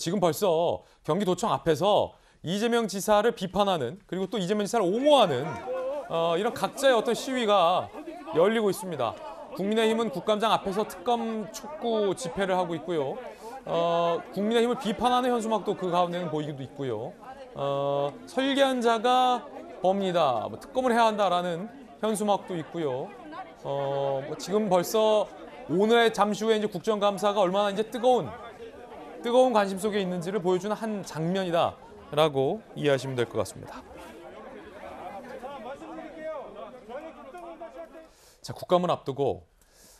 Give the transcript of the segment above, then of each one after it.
지금 벌써 경기도청 앞에서 이재명 지사를 비판하는 그리고 또 이재명 지사를 옹호하는 어, 이런 각자의 어떤 시위가 열리고 있습니다. 국민의힘은 국감장 앞에서 특검 촉구 집회를 하고 있고요. 어, 국민의힘을 비판하는 현수막도 그 가운데는 보이기도 있고요. 어, 설계한 자가 범니다. 뭐, 특검을 해야 한다라는 현수막도 있고요. 어, 뭐 지금 벌써 오늘 잠시 후에 이제 국정감사가 얼마나 이제 뜨거운 뜨거운 관심 속에 있는지를 보여주는 한 장면이다라고 이해하시면 될 것 같습니다. 자, 국감은 앞두고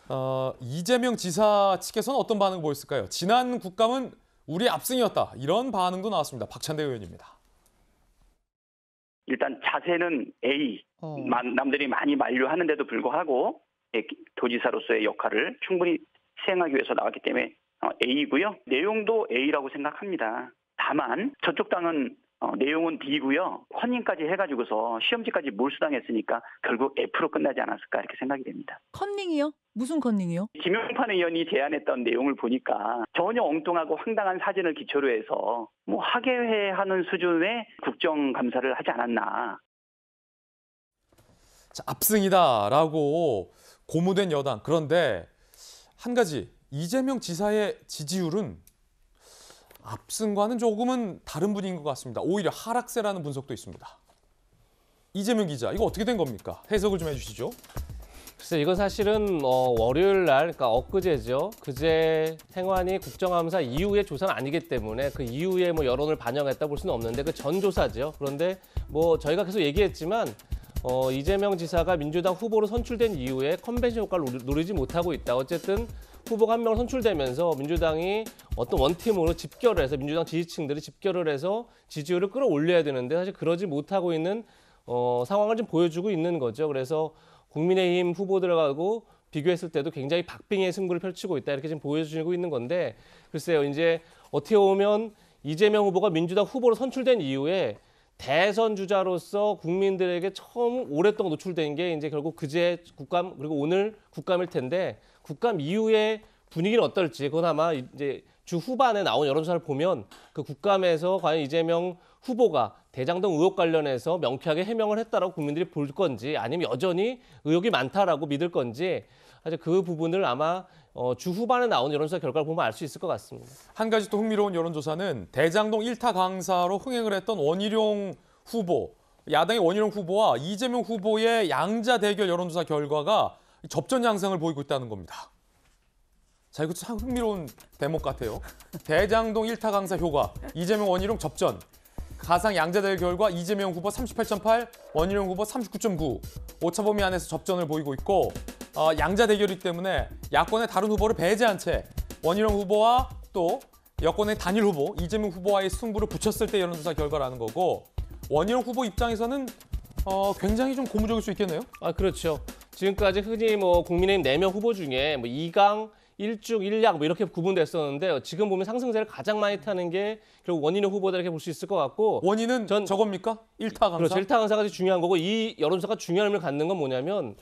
어, 이재명 지사 측에서는 어떤 반응을 보였을까요? 지난 국감은 우리 압승이었다 이런 반응도 나왔습니다. 박찬대 의원입니다. 일단 자세는 A. 어. 남들이 많이 만류하는데도 불구하고 예, 도지사로서의 역할을 충분히 수행하기 위해서 나왔기 때문에 어, A고요. 내용도 A라고 생각합니다. 다만 저쪽 당은 어, 내용은 B고요. 컨닝까지 해가지고서 시험지까지 몰수당했으니까 결국 F로 끝나지 않았을까 이렇게 생각이 됩니다. 컨닝이요? 무슨 컨닝이요? 김용판 의원이 제안했던 내용을 보니까 전혀 엉뚱하고 황당한 사진을 기초로 해서 뭐 하계회하는 수준의 국정감사를 하지 않았나. 자, 압승이다라고 고무된 여당. 그런데 한 가지 이재명 지사의 지지율은 압승과는 조금은 다른 분인 것 같습니다. 오히려 하락세라는 분석도 있습니다. 이재명 기자, 이거 어떻게 된 겁니까? 해석을 좀 해주시죠. 글쎄, 이건 사실은 어, 월요일 날, 그러니까 엊그제죠. 그제 행안이 국정감사 이후의 조사는 아니기 때문에 그 이후에 뭐 여론을 반영했다 볼 수는 없는데 그 전 조사죠. 그런데 뭐 저희가 계속 얘기했지만 어, 이재명 지사가 민주당 후보로 선출된 이후에 컨벤션 효과를 노리지 못하고 있다. 어쨌든 후보가 한 명 선출되면서 민주당이 어떤 원팀으로 집결을 해서 민주당 지지층들이 집결을 해서 지지율을 끌어올려야 되는데 사실 그러지 못하고 있는 어, 상황을 좀 보여주고 있는 거죠. 그래서 국민의힘 후보들하고 비교했을 때도 굉장히 박빙의 승부를 펼치고 있다 이렇게 지금 보여주고 있는 건데 글쎄요 이제 어떻게 보면 이재명 후보가 민주당 후보로 선출된 이후에 대선 주자로서 국민들에게 처음 오랫동안 노출된 게 이제 결국 그제 국감 그리고 오늘 국감일 텐데 국감 이후에 분위기는 어떨지 그건 아마 이제 주 후반에 나온 여론조사를 보면 그 국감에서 과연 이재명 후보가 대장동 의혹 관련해서 명쾌하게 해명을 했다라고 국민들이 볼 건지 아니면 여전히 의혹이 많다라고 믿을 건지 사실 그 부분을 아마 어, 주 후반에 나온 여론조사 결과를 보면 알 수 있을 것 같습니다. 한 가지 또 흥미로운 여론조사는 대장동 1타 강사로 흥행을 했던 원희룡 후보, 야당의 원희룡 후보와 이재명 후보의 양자 대결 여론조사 결과가 접전 양상을 보이고 있다는 겁니다. 자 이거 참 흥미로운 대목 같아요. 대장동 1타 강사 효과, 이재명 원희룡 접전. 가상 양자대결 결과 이재명 후보 38.8, 원희룡 후보 39.9. 오차 범위 안에서 접전을 보이고 있고 어, 양자 대결이기 때문에 야권의 다른 후보를 배제한 채 원희룡 후보와 또 여권의 단일 후보 이재명 후보와의 승부를 붙였을 때 여론조사 결과라는 거고 원희룡 후보 입장에서는 어, 굉장히 좀 고무적일 수 있겠네요. 아 그렇죠. 지금까지 흔히 뭐 국민의힘 네 명 후보 중에 뭐 이강 일중 일약 뭐 이렇게 구분됐었는데 요 지금 보면 상승세를 가장 많이 타는 게 결국 원인의 후보다 이렇게 볼 수 있을 것 같고 원인은 전 저겁니까? 일타 강사. 그렇죠. 일타 강사가 중요한 거고 이 여론조사가 중요한 의미를 갖는 건 뭐냐면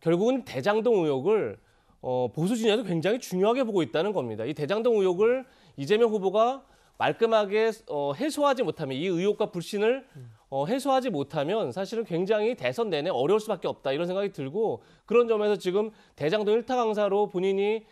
결국은 대장동 의혹을 어, 보수 진영에서 굉장히 중요하게 보고 있다는 겁니다. 이 대장동 의혹을 이재명 후보가 말끔하게 어, 해소하지 못하면 이 의혹과 불신을 어, 해소하지 못하면 사실은 굉장히 대선 내내 어려울 수밖에 없다 이런 생각이 들고 그런 점에서 지금 대장동 일타 강사로 본인이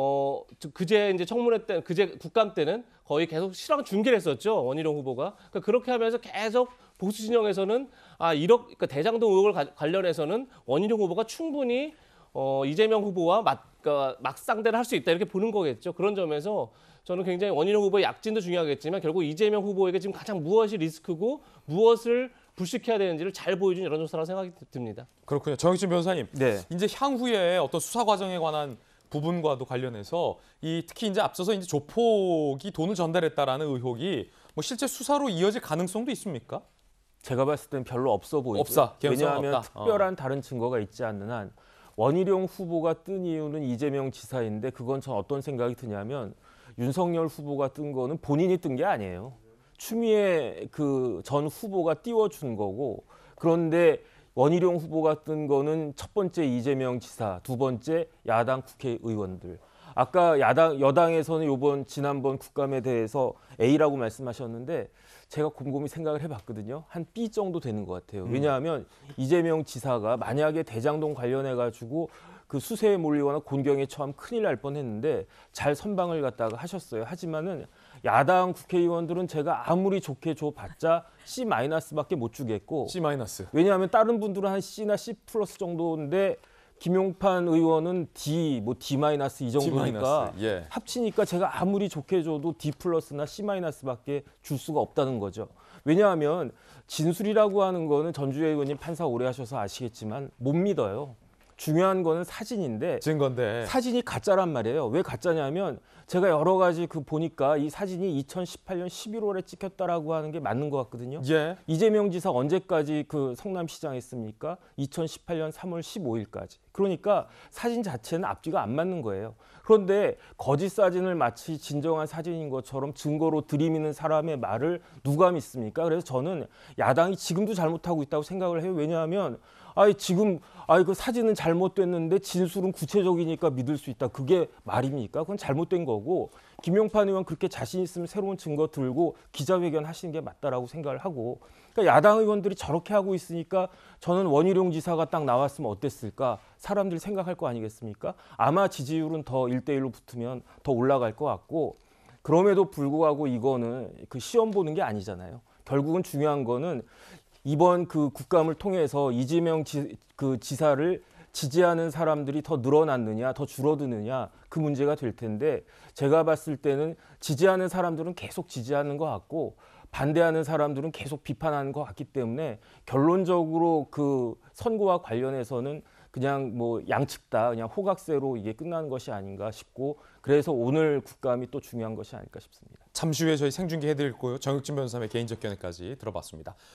어, 그제 이제 청문회 때, 그제 국감 때는 거의 계속 실황 중계를 했었죠. 원희룡 후보가. 그러니까 그렇게 하면서 계속 보수 진영에서는 아, 이렇게 그러니까 대장동 의혹을 가, 관련해서는 원희룡 후보가 충분히 어, 이재명 후보와 맞, 그러니까 막상대를 할 수 있다 이렇게 보는 거겠죠. 그런 점에서 저는 굉장히 원희룡 후보의 약진도 중요하겠지만 결국 이재명 후보에게 지금 가장 무엇이 리스크고 무엇을 불식해야 되는지를 잘 보여준 여론조사라고 생각이 듭니다. 그렇군요. 정익진 변호사님, 네. 이제 향후에 어떤 수사 과정에 관한 부분과도 관련해서 이 특히 이제 앞서서 이제 조폭이 돈을 전달했다라는 의혹이 뭐 실제 수사로 이어질 가능성도 있습니까? 제가 봤을 때 별로 없어 보이고 없어, 왜냐하면 없다. 특별한 어. 다른 증거가 있지 않는 한 원희룡 후보가 뜬 이유는 이재명 지사인데 그건 전 어떤 생각이 드냐면 윤석열 후보가 뜬 거는 본인이 뜬 게 아니에요. 추미애 그전 후보가 띄워준 거고 그런데 원희룡 후보 같은 거는 첫 번째 이재명 지사, 두 번째 야당 국회의원들. 아까 야당 여당에서는 요번 지난번 국감에 대해서 A라고 말씀하셨는데 제가 곰곰이 생각을 해봤거든요. 한 B 정도 되는 것 같아요. 음. 왜냐하면 음. 이재명 지사가 만약에 대장동 관련해 가지고 그 수세에 몰리거나 곤경에 처함 큰일 날 뻔했는데 잘 선방을 갖다가 하셨어요. 하지만은 야당 국회의원들은 제가 아무리 좋게 줘봤자 C 마이너스밖에 못 주겠고 C 마이너스. 왜냐하면 다른 분들은 한 C나 C 플러스 정도인데 김용판 의원은 D 뭐 D 마이너스 이 정도니까 예. 합치니까 제가 아무리 좋게 줘도 D 플러스나 C 마이너스밖에 줄 수가 없다는 거죠. 왜냐하면 진술이라고 하는 거는 전주 의원님 판사 오래 하셔서 아시겠지만 못 믿어요. 중요한 거는 사진인데 증거인데 사진이 가짜란 말이에요. 왜 가짜냐면 제가 여러 가지 그 보니까 이 사진이 2018년 11월에 찍혔다라고 하는 게 맞는 것 같거든요. 예. 이재명 지사 언제까지 그 성남시장 했습니까? 2018년 3월 15일까지. 그러니까 사진 자체는 앞뒤가 안 맞는 거예요. 그런데 거짓 사진을 마치 진정한 사진인 것처럼 증거로 들이미는 사람의 말을 누가 믿습니까? 그래서 저는 야당이 지금도 잘못하고 있다고 생각을 해요. 왜냐하면 아이 지금 아이 그 사진은 잘못됐는데 진술은 구체적이니까 믿을 수 있다. 그게 말입니까? 그건 잘못된 거고 김용판 의원 그렇게 자신 있으면 새로운 증거 들고 기자회견 하시는 게 맞다라고 생각을 하고 그러니까 야당 의원들이 저렇게 하고 있으니까 저는 원희룡 지사가 딱 나왔으면 어땠을까? 사람들이 생각할 거 아니겠습니까? 아마 지지율은 더1대1로 붙으면 더 올라갈 것 같고 그럼에도 불구하고 이거는 그 시험 보는 게 아니잖아요. 결국은 중요한 거는 이번 그 국감을 통해서 이재명 지, 그 지사를 지지하는 사람들이 더 늘어났느냐, 더 줄어드느냐 그 문제가 될 텐데 제가 봤을 때는 지지하는 사람들은 계속 지지하는 것 같고 반대하는 사람들은 계속 비판하는 것 같기 때문에 결론적으로 그 선거와 관련해서는 그냥 뭐 양측 다 그냥 호각세로 이게 끝나는 것이 아닌가 싶고 그래서 오늘 국감이 또 중요한 것이 아닐까 싶습니다. 잠시 후에 저희 생중계 해드릴 거요. 정혁진 변호사의 개인적 견해까지 들어봤습니다.